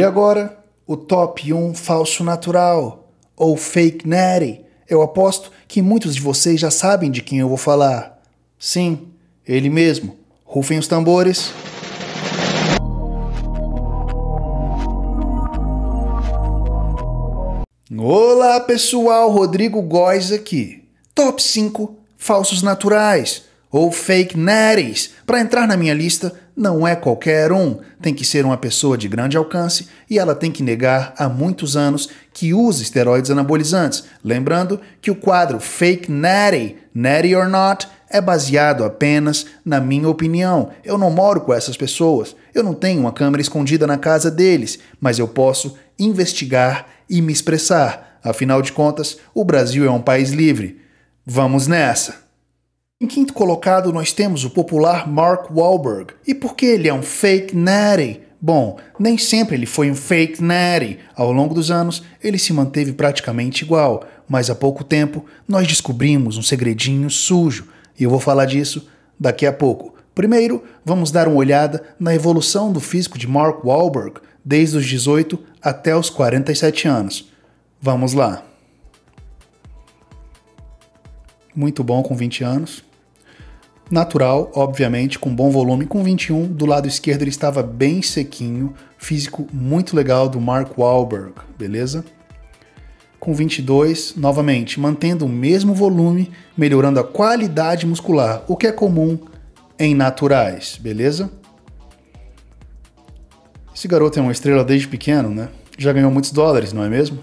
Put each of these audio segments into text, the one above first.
E agora, o top 1 falso natural, ou fake natty. Eu aposto que muitos de vocês já sabem de quem eu vou falar. Sim, ele mesmo. Rufem os tambores. Olá pessoal, Rodrigo Góes aqui. Top 5 falsos naturais ou fake natties para entrar na minha lista não é qualquer um, tem que ser uma pessoa de grande alcance e ela tem que negar há muitos anos que usa esteroides anabolizantes. Lembrando que o quadro Fake Natty, Natty or Not, é baseado apenas na minha opinião. Eu não moro com essas pessoas, eu não tenho uma câmera escondida na casa deles, mas eu posso investigar e me expressar. Afinal de contas, o Brasil é um país livre. Vamos nessa! Em quinto colocado, nós temos o popular Mark Wahlberg. E porque ele é um fake natty? Bom, nem sempre ele foi um fake natty. Ao longo dos anos, ele se manteve praticamente igual, mas há pouco tempo nós descobrimos um segredinho sujo, e eu vou falar disso daqui a pouco. Primeiro, vamos dar uma olhada na evolução do físico de Mark Wahlberg desde os 18 até os 47 anos. Vamos lá. Muito bom com 20 anos. Natural, obviamente, com bom volume, com 21. Do lado esquerdo ele estava bem sequinho, físico muito legal do Mark Wahlberg, beleza? Com 22, novamente, mantendo o mesmo volume, melhorando a qualidade muscular, o que é comum em naturais, beleza? Esse garoto é uma estrela desde pequeno, né? Já ganhou muitos dólares, não é mesmo?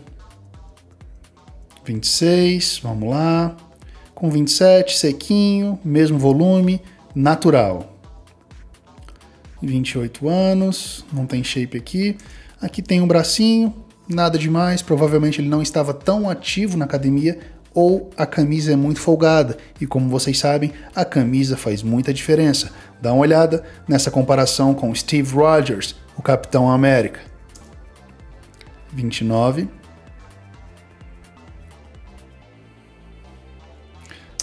26, vamos lá com 27, sequinho, mesmo volume, natural. 28 anos, não tem shape aqui. Aqui tem um bracinho, nada demais, provavelmente ele não estava tão ativo na academia ou a camisa é muito folgada. E como vocês sabem, a camisa faz muita diferença. Dá uma olhada nessa comparação com Steve Rogers, o Capitão América. 29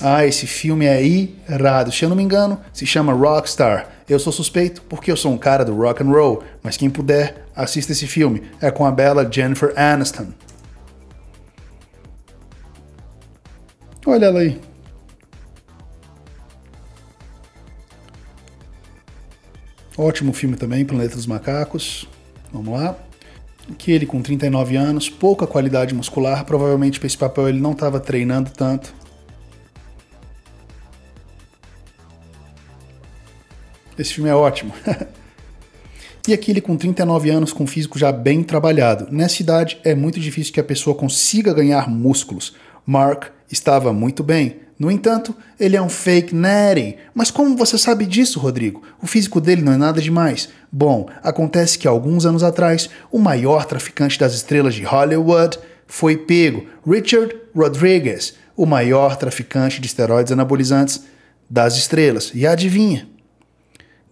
Ah, esse filme é irado. Se eu não me engano, se chama Rockstar. Eu sou suspeito porque eu sou um cara do rock and roll, mas quem puder, assista esse filme. É com a bela Jennifer Aniston. Olha ela aí. Ótimo filme também, Planeta dos Macacos. Vamos lá. Que ele com 39 anos, pouca qualidade muscular, provavelmente para esse papel ele não estava treinando tanto. Esse filme é ótimo. e aqui ele com 39 anos, com físico já bem trabalhado. Nessa idade é muito difícil que a pessoa consiga ganhar músculos. Mark estava muito bem. No entanto, ele é um fake nerdy. Mas como você sabe disso, Rodrigo? O físico dele não é nada demais. Bom, acontece que alguns anos atrás, o maior traficante das estrelas de Hollywood foi pego, Richard Rodriguez, o maior traficante de esteroides anabolizantes das estrelas. E adivinha?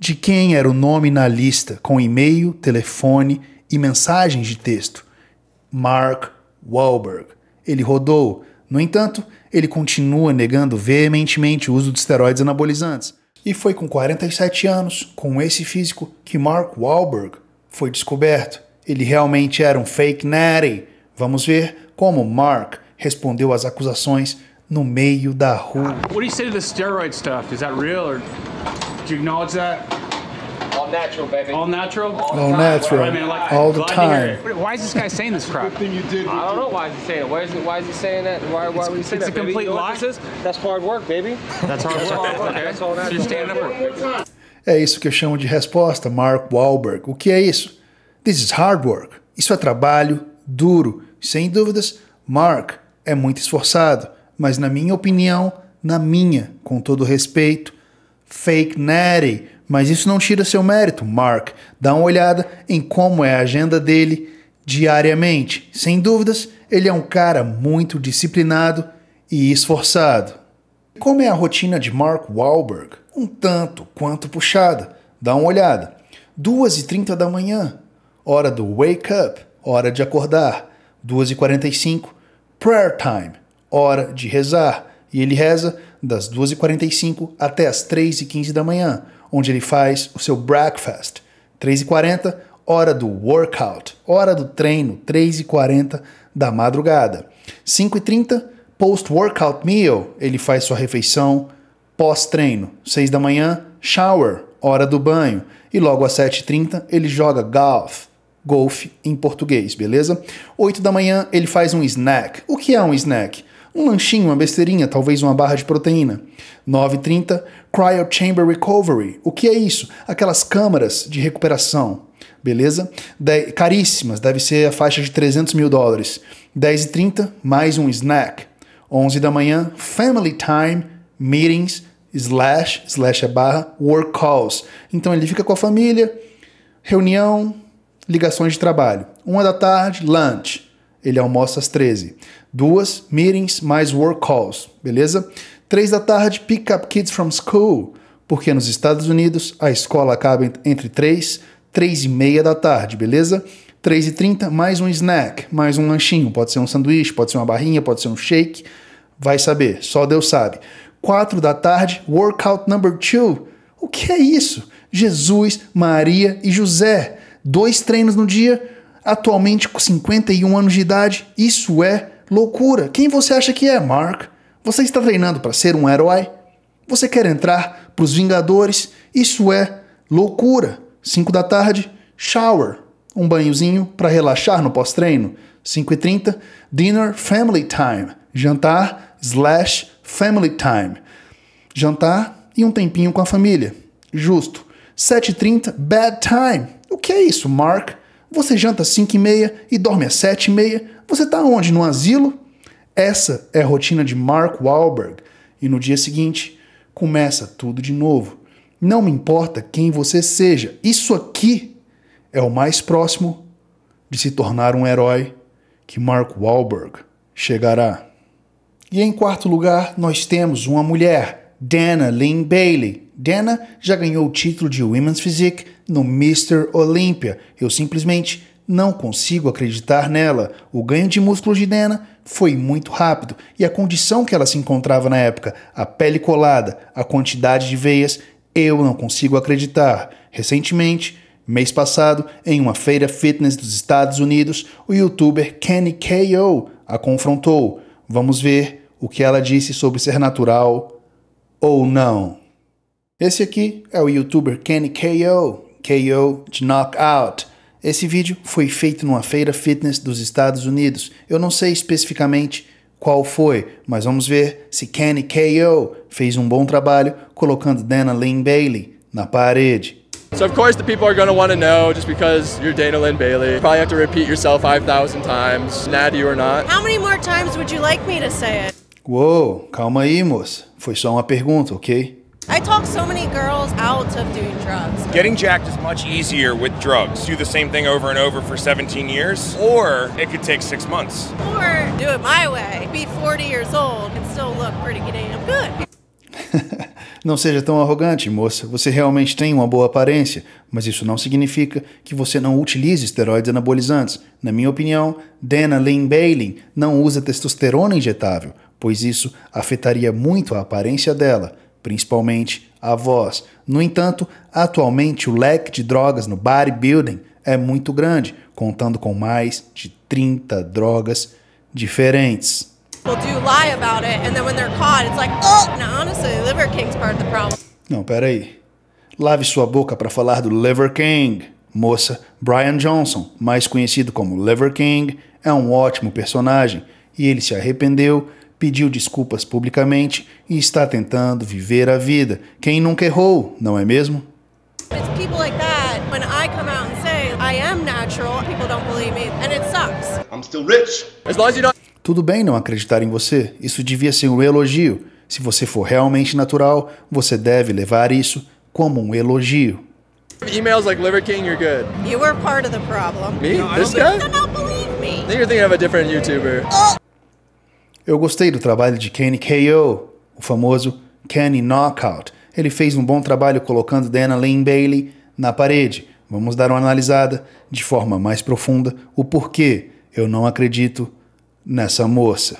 de quem era o nome na lista com e-mail, telefone e mensagens de texto. Mark Wahlberg. Ele rodou. No entanto, ele continua negando veementemente o uso de esteroides anabolizantes. E foi com 47 anos, com esse físico, que Mark Wahlberg foi descoberto. Ele realmente era um fake natty. Vamos ver como Mark respondeu às acusações no meio da rua. What do you say to the steroid stuff? Is that real or do you acknowledge that? All natural, baby. All natural? All, all natural. I mean, like, all the time. Why is this guy saying this crap? thing you did. I don't know why he's saying it. Why is, why is he saying that? Why, why would he say it's that? It's a complete lie. That's hard work, baby. That's hard work. okay. That's all natural. So up É isso que eu chamo de resposta, Mark Wahlberg. O que é isso? This is hard work. Isso é trabalho duro. Sem dúvidas, Mark é muito esforçado, mas na minha opinião, na minha, com todo respeito, fake natty, mas isso não tira seu mérito, Mark. Dá uma olhada em como é a agenda dele diariamente. Sem dúvidas, ele é um cara muito disciplinado e esforçado. Como é a rotina de Mark Wahlberg? Um tanto quanto puxada. Dá uma olhada. 2h30 da manhã, hora do wake up, hora de acordar. 2h45, prayer time, hora de rezar. E ele reza das 2h45 até as 3h15 da manhã, onde ele faz o seu breakfast. 3h40, hora do workout, hora do treino, 3h40 da madrugada. 5h30, post-workout meal, ele faz sua refeição pós-treino. 6 da manhã, shower, hora do banho. E logo às 7h30, ele joga golf, golfe em português, beleza? 8 da manhã, ele faz um snack. O que é um snack? Um lanchinho, uma besteirinha, talvez uma barra de proteína. 9:30 Cryo Chamber Recovery. O que é isso? Aquelas câmaras de recuperação. Beleza? De caríssimas, deve ser a faixa de 300 mil dólares. 10h30, mais um snack. 11 da manhã, family time, meetings, slash, slash é barra, work calls. Então ele fica com a família, reunião, ligações de trabalho. Uma da tarde, lunch ele almoça às 13. Duas, meetings mais work calls, beleza? Três da tarde, pick up kids from school, porque nos Estados Unidos a escola acaba entre 3, 3 e meia da tarde, beleza? 3 e 30, mais um snack, mais um lanchinho, pode ser um sanduíche, pode ser uma barrinha, pode ser um shake, vai saber, só Deus sabe. 4 da tarde, workout number 2, o que é isso? Jesus, Maria e José, dois treinos no dia, atualmente com 51 anos de idade. Isso é loucura. Quem você acha que é, Mark? Você está treinando para ser um herói? Você quer entrar para os Vingadores? Isso é loucura. 5 da tarde, shower, um banhozinho para relaxar no pós-treino. 5 e 30, dinner family time, jantar slash family time. Jantar e um tempinho com a família. Justo. 7h30, bad time. O que é isso, Mark? Você janta às 5 e meia e dorme às 7 e meia? Você está onde? No asilo? Essa é a rotina de Mark Wahlberg. E no dia seguinte, começa tudo de novo. Não me importa quem você seja, isso aqui é o mais próximo de se tornar um herói que Mark Wahlberg chegará. E em quarto lugar, nós temos uma mulher Dana Lynn Bailey. Dana já ganhou o título de Women's Physique no Mr. Olympia. Eu simplesmente não consigo acreditar nela. O ganho de músculos de Dana foi muito rápido e a condição que ela se encontrava na época, a pele colada, a quantidade de veias, eu não consigo acreditar. Recentemente, mês passado, em uma feira fitness dos Estados Unidos, o youtuber Kenny KO a confrontou. Vamos ver o que ela disse sobre ser natural ou não? Esse aqui é o youtuber Kenny KO, KO de Knockout. Esse vídeo foi feito numa feira fitness dos Estados Unidos. Eu não sei especificamente qual foi, mas vamos ver se Kenny KO fez um bom trabalho colocando Dana Lynn Bailey na parede. So of course the people are going to want to know just because you're Dana Lynn Bailey. You probably have to repeat yourself 5,000 times, natty or not. How many more times would you like me to say it? Uou, calma aí, moça. Foi só uma pergunta, ok? I talk so many girls out of doing drugs. Getting jacked is much easier with drugs. Do the same thing over and over for 17 years, or it could take six months. Or do it my way, be 40 years old and still look pretty damn good. não seja tão arrogante, moça. Você realmente tem uma boa aparência, mas isso não significa que você não utilize esteroides anabolizantes. Na minha opinião, Dana Lynn Bailey não usa testosterona injetável, pois isso afetaria muito a aparência dela, principalmente a voz. No entanto, atualmente o leque de drogas no bodybuilding é muito grande, contando com mais de 30 drogas diferentes. Oh! Não, peraí. Lave sua boca para falar do Liver King. Moça, Brian Johnson, mais conhecido como Liver King, é um ótimo personagem e ele se arrependeu pediu desculpas publicamente e está tentando viver a vida. Quem nunca errou, não é mesmo? Tudo bem não acreditar em você, isso devia ser um elogio. Se você for realmente natural, você deve levar isso como um elogio. Emails like Liver King, you're good. You were part of the problem. Me? No, This guy? No, no, believe me. I think you're thinking of a different YouTuber. Oh. Eu gostei do trabalho de Kenny KO, o famoso Kenny Knockout. Ele fez um bom trabalho colocando Dana Lynn Bailey na parede. Vamos dar uma analisada de forma mais profunda o porquê eu não acredito nessa moça.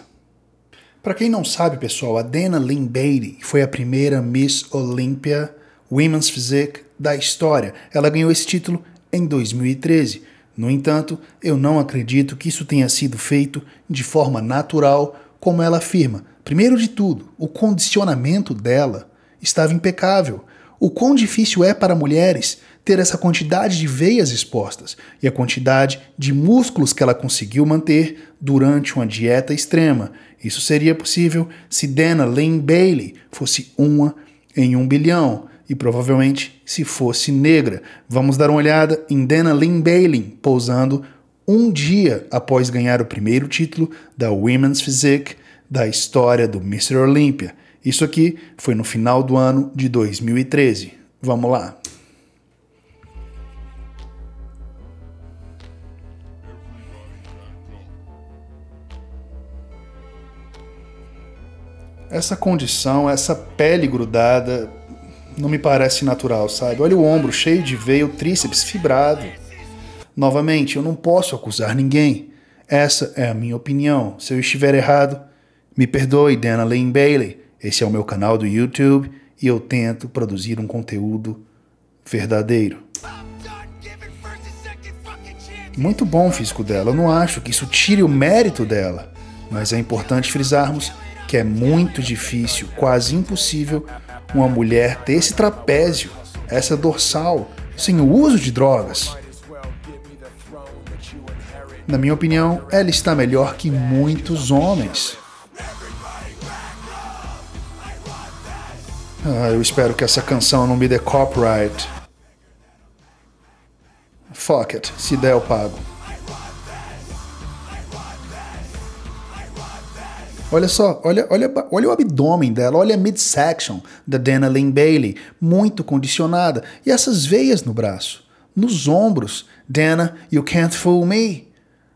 Para quem não sabe, pessoal, a Dana Lynn Bailey foi a primeira Miss Olympia Women's Physique da história. Ela ganhou esse título em 2013. No entanto, eu não acredito que isso tenha sido feito de forma natural como ela afirma. Primeiro de tudo, o condicionamento dela estava impecável. O quão difícil é para mulheres ter essa quantidade de veias expostas e a quantidade de músculos que ela conseguiu manter durante uma dieta extrema. Isso seria possível se Dana Lane Bailey fosse uma em um bilhão e provavelmente se fosse negra. Vamos dar uma olhada em Dana Lane Bailey pousando um dia após ganhar o primeiro título da Women's Physique da história do Mr. Olympia. Isso aqui foi no final do ano de 2013. Vamos lá. Essa condição, essa pele grudada, não me parece natural, sabe? Olha o ombro cheio de veia, o tríceps fibrado. Novamente, eu não posso acusar ninguém. Essa é a minha opinião. Se eu estiver errado, me perdoe, Dana Lane Bailey. Esse é o meu canal do YouTube e eu tento produzir um conteúdo verdadeiro. Muito bom o físico dela, eu não acho que isso tire o mérito dela, mas é importante frisarmos que é muito difícil, quase impossível, uma mulher ter esse trapézio, essa dorsal, sem o uso de drogas. Na minha opinião, ela está melhor que muitos homens. Ah, eu espero que essa canção não me dê copyright. Fuck it, se der eu pago. Olha só, olha, olha, olha o abdômen dela, olha a midsection da Dana Lynn Bailey, muito condicionada, e essas veias no braço, nos ombros. Dana, you can't fool me.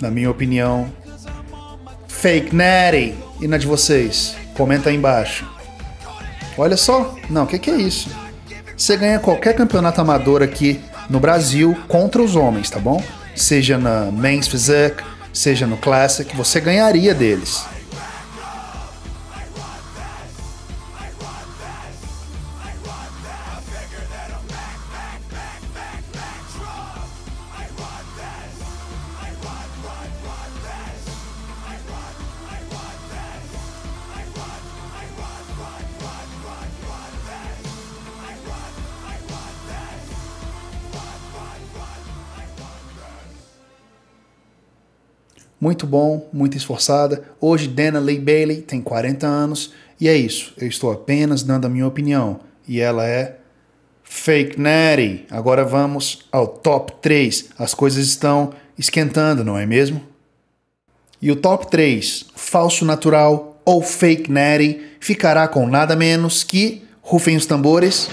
na minha opinião. Fake Natty. E na de vocês? Comenta aí embaixo. Olha só. Não, o que, que é isso? Você ganha qualquer campeonato amador aqui no Brasil contra os homens, tá bom? Seja na Men's Physique, seja no Classic, você ganharia deles. bom, muito esforçada. Hoje, Dana Lee Bailey tem 40 anos e é isso. Eu estou apenas dando a minha opinião. E ela é Fake Natty. Agora vamos ao top 3. As coisas estão esquentando, não é mesmo? E o top 3, falso natural ou fake natty, ficará com nada menos que, rufem os tambores,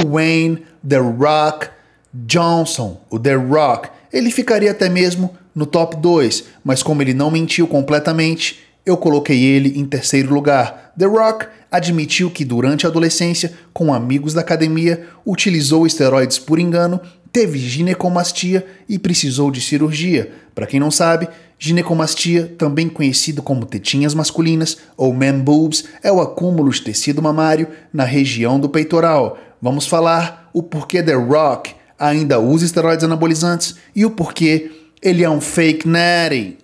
Dwayne The Rock Johnson, o The Rock. Ele ficaria até mesmo no top 2, mas como ele não mentiu completamente, eu coloquei ele em terceiro lugar. The Rock admitiu que durante a adolescência, com amigos da academia, utilizou esteroides por engano, teve ginecomastia e precisou de cirurgia. Para quem não sabe, ginecomastia, também conhecido como tetinhas masculinas ou man boobs, é o acúmulo de tecido mamário na região do peitoral. Vamos falar o porquê The Rock ainda usa esteroides anabolizantes e o porquê ele é um fake natty.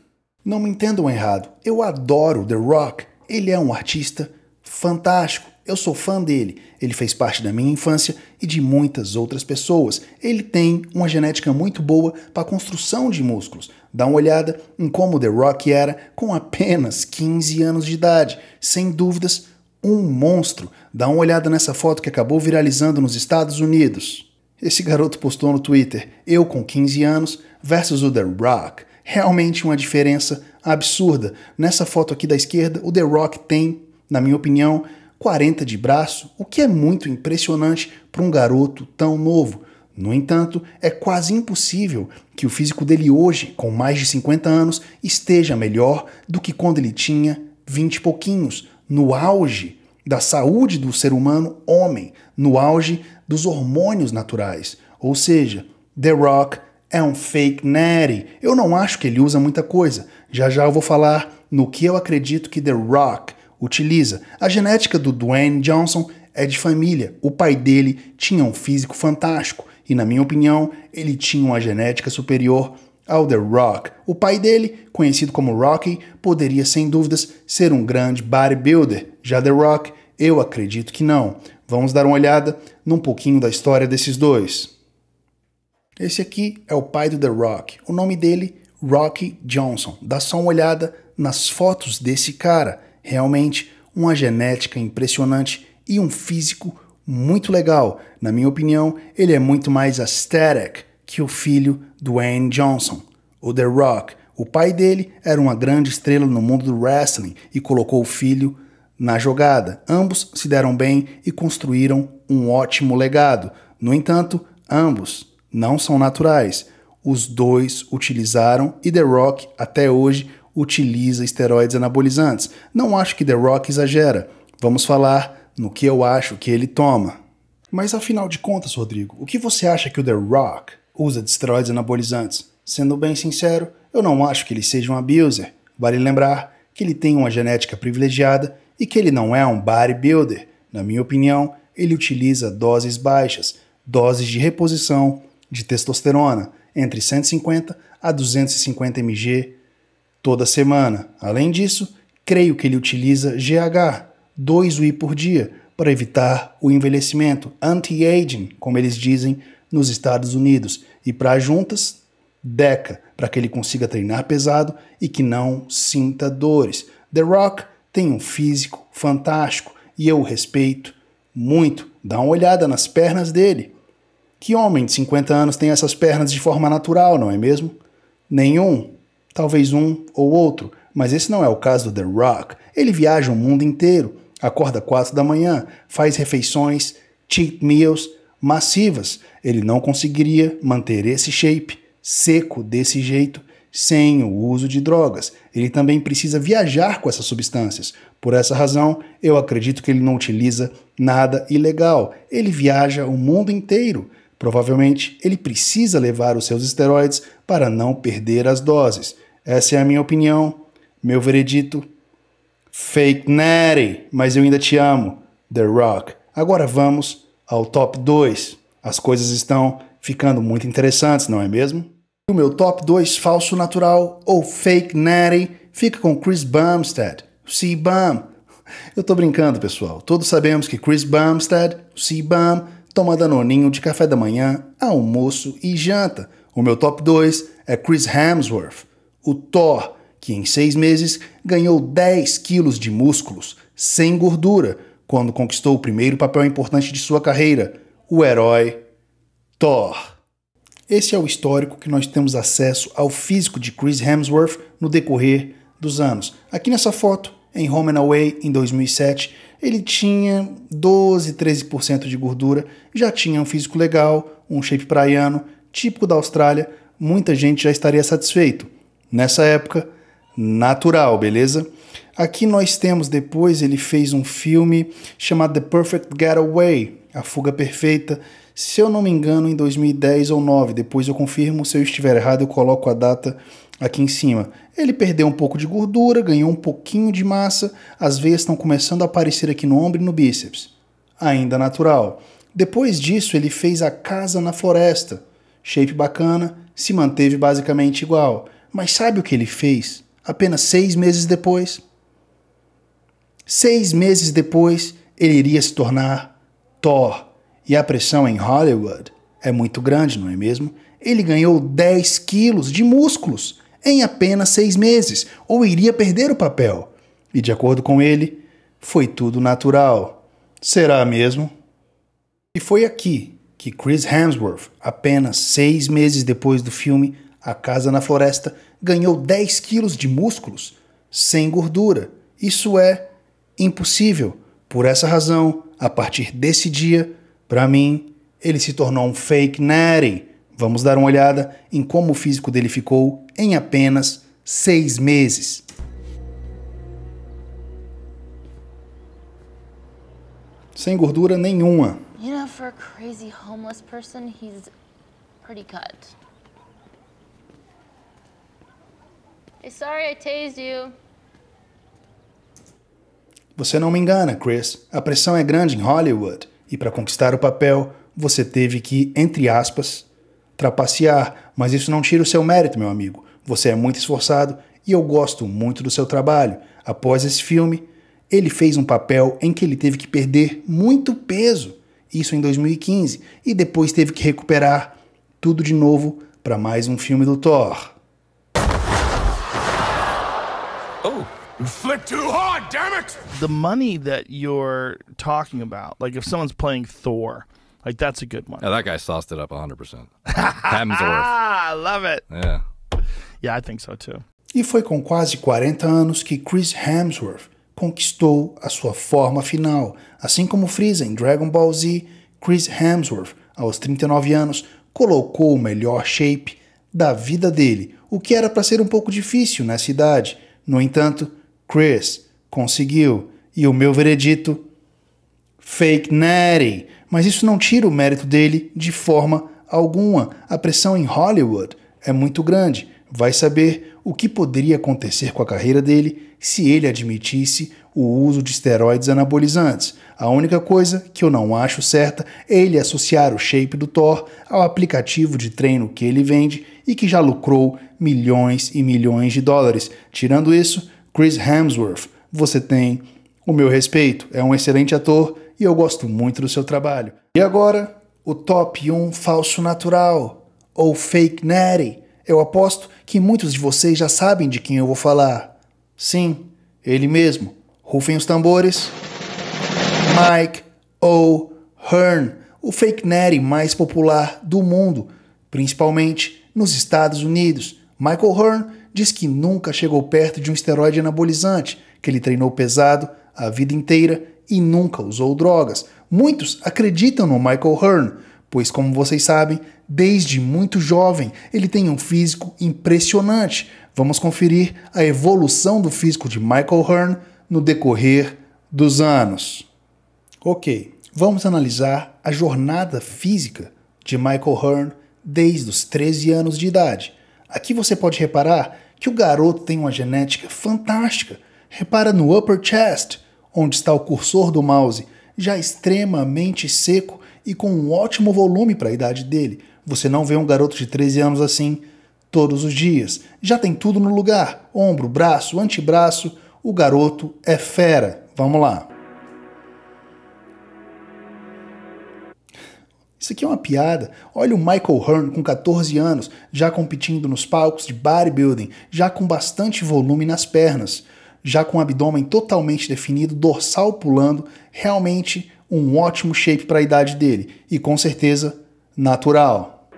Não me entendam errado, eu adoro The Rock. Ele é um artista fantástico. Eu sou fã dele. Ele fez parte da minha infância e de muitas outras pessoas. Ele tem uma genética muito boa para a construção de músculos. Dá uma olhada em como The Rock era com apenas 15 anos de idade. Sem dúvidas, um monstro. Dá uma olhada nessa foto que acabou viralizando nos Estados Unidos. Esse garoto postou no Twitter: Eu com 15 anos versus o The Rock. Realmente uma diferença absurda. Nessa foto aqui da esquerda, o The Rock tem, na minha opinião, 40 de braço, o que é muito impressionante para um garoto tão novo. No entanto, é quase impossível que o físico dele hoje, com mais de 50 anos, esteja melhor do que quando ele tinha 20 e pouquinhos, no auge da saúde do ser humano homem, no auge dos hormônios naturais. Ou seja, The Rock é um fake natty. Eu não acho que ele usa muita coisa. Já já eu vou falar no que eu acredito que The Rock utiliza. A genética do Dwayne Johnson é de família. O pai dele tinha um físico fantástico e, na minha opinião, ele tinha uma genética superior ao The Rock. O pai dele, conhecido como Rocky, poderia sem dúvidas ser um grande bodybuilder. Já The Rock, eu acredito que não. Vamos dar uma olhada num pouquinho da história desses dois. Esse aqui é o pai do The Rock. O nome dele, Rocky Johnson. Dá só uma olhada nas fotos desse cara. Realmente uma genética impressionante e um físico muito legal. Na minha opinião, ele é muito mais aesthetic que o filho Dwayne Johnson, o The Rock. O pai dele era uma grande estrela no mundo do wrestling e colocou o filho na jogada. Ambos se deram bem e construíram um ótimo legado. No entanto, ambos não são naturais. Os dois utilizaram e The Rock até hoje utiliza esteroides anabolizantes. Não acho que The Rock exagera. Vamos falar no que eu acho que ele toma. Mas afinal de contas, Rodrigo, o que você acha que o The Rock usa de esteroides anabolizantes? Sendo bem sincero, eu não acho que ele seja um abuser. Vale lembrar que ele tem uma genética privilegiada e que ele não é um bodybuilder. Na minha opinião, ele utiliza doses baixas, doses de reposição de testosterona, entre 150 a 250 mg toda semana. Além disso, creio que ele utiliza GH, 2 UI por dia, para evitar o envelhecimento, anti-aging, como eles dizem nos Estados Unidos, e para juntas, DECA, para que ele consiga treinar pesado e que não sinta dores. The Rock tem um físico fantástico e eu o respeito muito. Dá uma olhada nas pernas dele. Que homem de 50 anos tem essas pernas de forma natural, não é mesmo? Nenhum. Talvez um ou outro, mas esse não é o caso do The Rock. Ele viaja o mundo inteiro, acorda 4 da manhã, faz refeições, cheat meals massivas. Ele não conseguiria manter esse shape seco desse jeito sem o uso de drogas. Ele também precisa viajar com essas substâncias. Por essa razão, eu acredito que ele não utiliza nada ilegal. Ele viaja o mundo inteiro. Provavelmente, ele precisa levar os seus esteroides para não perder as doses. Essa é a minha opinião, meu veredito. Fake Natty, mas eu ainda te amo. The Rock. Agora vamos ao top 2. As coisas estão ficando muito interessantes, não é mesmo? O meu top 2 falso natural ou fake natty fica com Chris Bumstead, C-Bum. Eu tô brincando, pessoal. Todos sabemos que Chris Bumstead, C-Bum, toma danoninho de café da manhã, almoço e janta. O meu top 2 é Chris Hemsworth, o Thor, que em seis meses ganhou 10 quilos de músculos, sem gordura, quando conquistou o primeiro papel importante de sua carreira, o herói Thor. Esse é o histórico que nós temos acesso ao físico de Chris Hemsworth no decorrer dos anos. Aqui nessa foto, em Home and Away, em 2007, ele tinha 12, 13% de gordura, já tinha um físico legal, um shape praiano, típico da Austrália, muita gente já estaria satisfeito. Nessa época, natural, beleza? Aqui nós temos depois, ele fez um filme chamado The Perfect Getaway, A Fuga Perfeita, se eu não me engano, em 2010 ou 9. Depois eu confirmo, se eu estiver errado, eu coloco a data aqui em cima. Ele perdeu um pouco de gordura, ganhou um pouquinho de massa, as veias estão começando a aparecer aqui no ombro e no bíceps. Ainda natural. Depois disso, ele fez a casa na floresta. Shape bacana, se manteve basicamente igual. Mas sabe o que ele fez? Apenas seis meses depois. Seis meses depois, ele iria se tornar Thor e a pressão em Hollywood é muito grande, não é mesmo? Ele ganhou 10 quilos de músculos em apenas seis meses, ou iria perder o papel. E de acordo com ele, foi tudo natural. Será mesmo? E foi aqui que Chris Hemsworth, apenas seis meses depois do filme A Casa na Floresta, ganhou 10 quilos de músculos sem gordura. Isso é impossível. Por essa razão, a partir desse dia, para mim, ele se tornou um fake natty. Vamos dar uma olhada em como o físico dele ficou em apenas seis meses. Sem gordura nenhuma. You know, for a crazy homeless person, he's pretty cut. sorry I tased you. Você não me engana, Chris. A pressão é grande em Hollywood. E para conquistar o papel, você teve que, entre aspas, trapacear, mas isso não tira o seu mérito, meu amigo. Você é muito esforçado e eu gosto muito do seu trabalho. Após esse filme, ele fez um papel em que ele teve que perder muito peso, isso em 2015, e depois teve que recuperar tudo de novo para mais um filme do Thor. Oh flick too hard, damn it! The money that you're talking about, like if someone's playing Thor, like that's a good one. Yeah, that guy sauced it up 100%. Hemsworth. Ah, love it. Yeah. Yeah, I think so too. E foi com quase 40 anos que Chris Hemsworth conquistou a sua forma final. Assim como Freeza em Dragon Ball Z, Chris Hemsworth, aos 39 anos, colocou o melhor shape da vida dele, o que era para ser um pouco difícil nessa idade. No entanto, Chris conseguiu. E o meu veredito? Fake Natty. Mas isso não tira o mérito dele de forma alguma. A pressão em Hollywood é muito grande. Vai saber o que poderia acontecer com a carreira dele se ele admitisse o uso de esteroides anabolizantes. A única coisa que eu não acho certa é ele associar o shape do Thor ao aplicativo de treino que ele vende e que já lucrou milhões e milhões de dólares. Tirando isso, Chris Hemsworth, você tem o meu respeito, é um excelente ator e eu gosto muito do seu trabalho. E agora, o top 1 falso natural, ou fake natty. Eu aposto que muitos de vocês já sabem de quem eu vou falar. Sim, ele mesmo. Rufem os tambores. Mike O'Hearn, o fake natty mais popular do mundo, principalmente nos Estados Unidos. Michael Hearn diz que nunca chegou perto de um esteroide anabolizante, que ele treinou pesado a vida inteira e nunca usou drogas. Muitos acreditam no Michael Hearn, pois, como vocês sabem, desde muito jovem ele tem um físico impressionante. Vamos conferir a evolução do físico de Michael Hearn no decorrer dos anos. Ok, vamos analisar a jornada física de Michael Hearn desde os 13 anos de idade. Aqui você pode reparar que o garoto tem uma genética fantástica. Repara no upper chest, onde está o cursor do mouse, já extremamente seco e com um ótimo volume para a idade dele. Você não vê um garoto de 13 anos assim todos os dias. Já tem tudo no lugar: ombro, braço, antebraço. O garoto é fera. Vamos lá. Isso aqui é uma piada. Olha o Michael Hearn com 14 anos, já competindo nos palcos de bodybuilding, já com bastante volume nas pernas, já com o abdômen totalmente definido, dorsal pulando, realmente um ótimo shape para a idade dele e com certeza natural.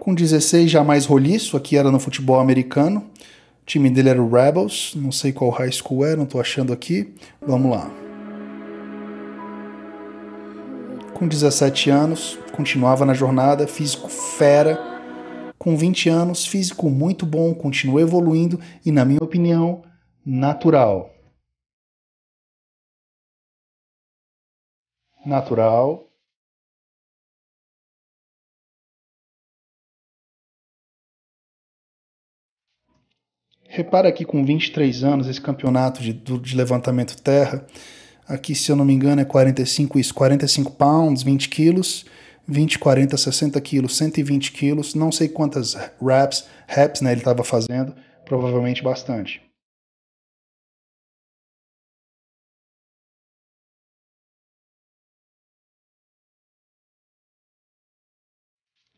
Com 16 já mais roliço, aqui era no futebol americano. O time dele era o Rebels, não sei qual high school era, não estou achando aqui. Vamos lá. Com 17 anos, continuava na jornada, físico fera. Com 20 anos, físico muito bom, continua evoluindo e, na minha opinião, natural. Natural. Repara aqui com 23 anos, esse campeonato de, de levantamento terra Aqui, se eu não me engano, é 45 isso, 45 pounds, 20 quilos. 20, 40, 60 quilos, 120 quilos, não sei quantas reps, reps né, ele estava fazendo, provavelmente bastante.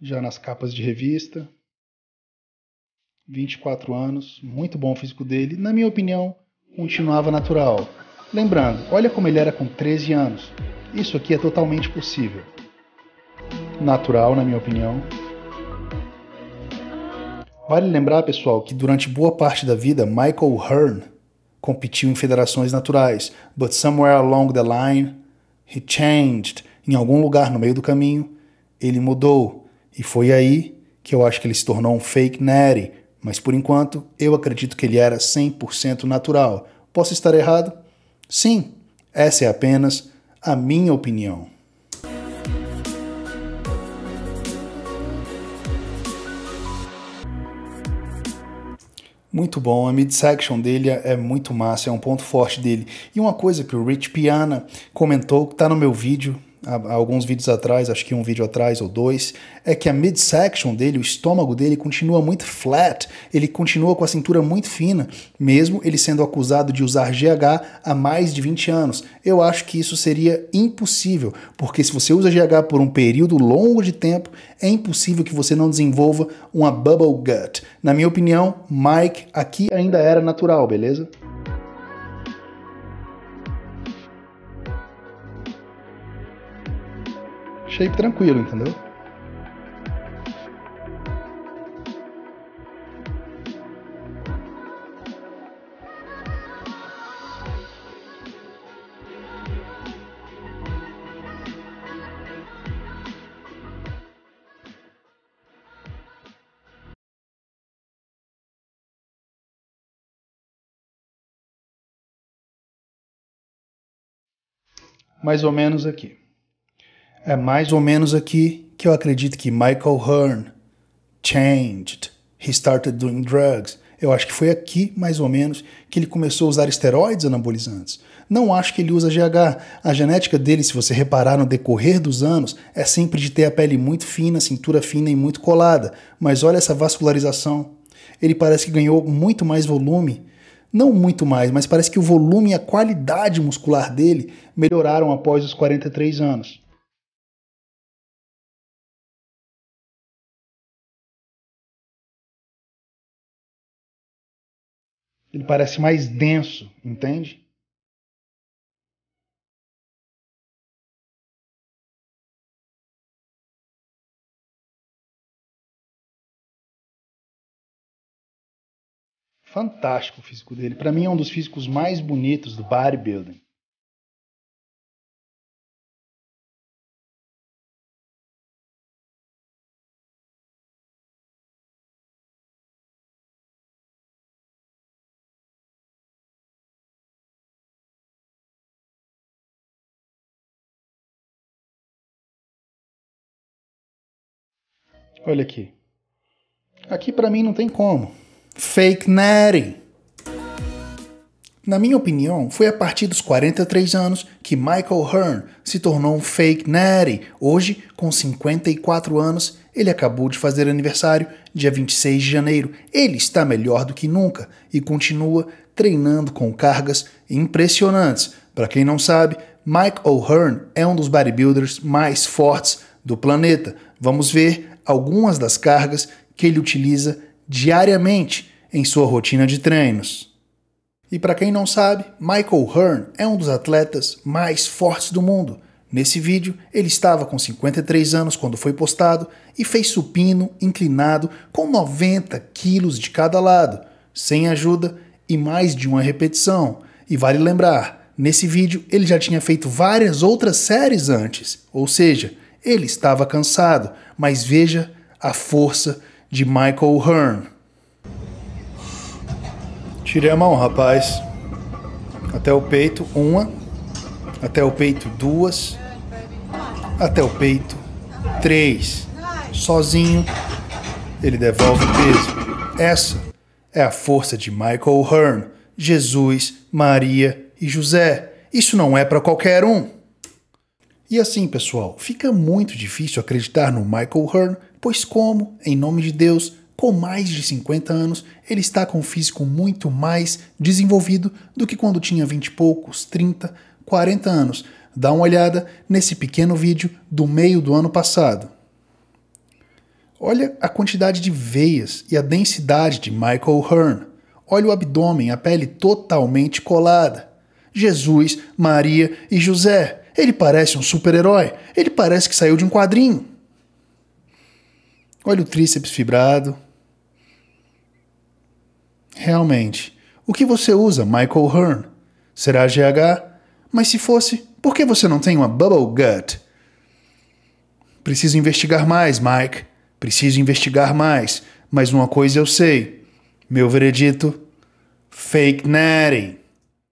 Já nas capas de revista, 24 anos, muito bom o físico dele, na minha opinião, continuava natural. Lembrando, olha como ele era com 13 anos. Isso aqui é totalmente possível. Natural, na minha opinião. Vale lembrar, pessoal, que durante boa parte da vida, Michael Hearn competiu em federações naturais, but somewhere along the line, he changed. Em algum lugar no meio do caminho, ele mudou. E foi aí que eu acho que ele se tornou um fake natty, mas por enquanto eu acredito que ele era 100% natural. Posso estar errado? Sim, essa é apenas a minha opinião. Muito bom, a midsection dele é muito massa, é um ponto forte dele. E uma coisa que o Rich Piana comentou, que está no meu vídeo, há alguns vídeos atrás, acho que um vídeo atrás ou dois, é que a midsection dele, o estômago dele, continua muito flat, ele continua com a cintura muito fina, mesmo ele sendo acusado de usar GH há mais de 20 anos. Eu acho que isso seria impossível, porque se você usa GH por um período longo de tempo, é impossível que você não desenvolva uma bubble gut. Na minha opinião, Mike aqui ainda era natural, beleza? achei tranquilo, entendeu? mais ou menos aqui. É mais ou menos aqui que eu acredito que Michael Hearn changed, he started doing drugs. Eu acho que foi aqui, mais ou menos, que ele começou a usar esteroides anabolizantes. Não acho que ele usa GH. A genética dele, se você reparar no decorrer dos anos, é sempre de ter a pele muito fina, cintura fina e muito colada. Mas olha essa vascularização. Ele parece que ganhou muito mais volume. Não muito mais, mas parece que o volume e a qualidade muscular dele melhoraram após os 43 anos. ele parece mais denso, entende? Fantástico o físico dele. Para mim é um dos físicos mais bonitos do bodybuilding. Olha aqui. Aqui para mim não tem como. Fake Nery. Na minha opinião, foi a partir dos 43 anos que Michael Hearn se tornou um fake Nery. Hoje, com 54 anos, ele acabou de fazer aniversário, dia 26 de janeiro. Ele está melhor do que nunca e continua treinando com cargas impressionantes. Para quem não sabe, Michael Hearn é um dos bodybuilders mais fortes do planeta. Vamos ver algumas das cargas que ele utiliza diariamente em sua rotina de treinos. E para quem não sabe, Michael Hearn é um dos atletas mais fortes do mundo. Nesse vídeo, ele estava com 53 anos quando foi postado e fez supino inclinado com 90 quilos de cada lado, sem ajuda e mais de uma repetição. E vale lembrar, nesse vídeo ele já tinha feito várias outras séries antes, ou seja, ele estava cansado, mas veja a força de Michael Hearn. Tirei a mão, rapaz. Até o peito, uma. Até o peito, duas. Até o peito, três. Sozinho, ele devolve o peso. Essa é a força de Michael Hearn, Jesus, Maria e José. Isso não é para qualquer um. E assim, pessoal, fica muito difícil acreditar no Michael Hearn, pois como, em nome de Deus, com mais de 50 anos, ele está com um físico muito mais desenvolvido do que quando tinha 20 e poucos, 30, 40 anos. Dá uma olhada nesse pequeno vídeo do meio do ano passado. Olha a quantidade de veias e a densidade de Michael Hearn. Olha o abdômen, a pele totalmente colada. Jesus, Maria e José ele parece um super-herói. Ele parece que saiu de um quadrinho. Olha o tríceps fibrado. Realmente. O que você usa, Michael Hearn? Será GH? Mas se fosse, por que você não tem uma bubble gut? Preciso investigar mais, Mike. Preciso investigar mais. Mas uma coisa eu sei. Meu veredito: Fake Natty.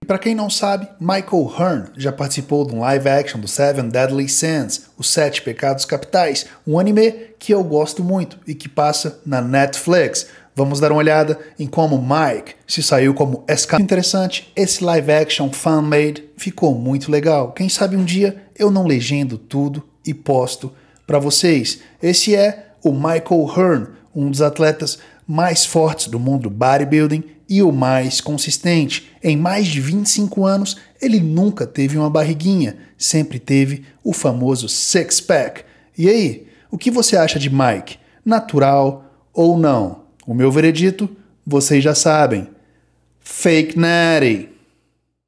Para quem não sabe, Michael Hearn já participou de um live action do Seven Deadly Sins, Os Sete Pecados Capitais, um anime que eu gosto muito e que passa na Netflix. Vamos dar uma olhada em como Mike se saiu como SK. Interessante, esse live action fan-made ficou muito legal. Quem sabe um dia eu não legendo tudo e posto para vocês. Esse é o Michael Hearn, um dos atletas mais fortes do mundo bodybuilding e o mais consistente, em mais de 25 anos, ele nunca teve uma barriguinha, sempre teve o famoso six-pack. E aí, o que você acha de Mike? Natural ou não? O meu veredito, vocês já sabem. Fake Natty.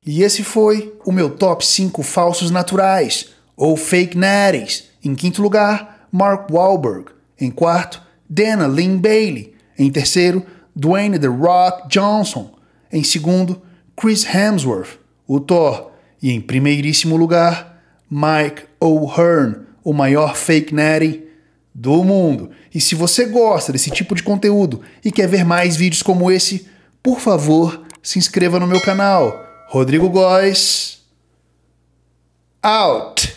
E esse foi o meu top 5 falsos naturais, ou fake natties. Em quinto lugar, Mark Wahlberg. Em quarto, Dana Lynn Bailey. Em terceiro, Dwayne The Rock Johnson. Em segundo, Chris Hemsworth, o Thor. E em primeiríssimo lugar, Mike O'Hearn, o maior fake nerd do mundo. E se você gosta desse tipo de conteúdo e quer ver mais vídeos como esse, por favor, se inscreva no meu canal. Rodrigo Góes. Out!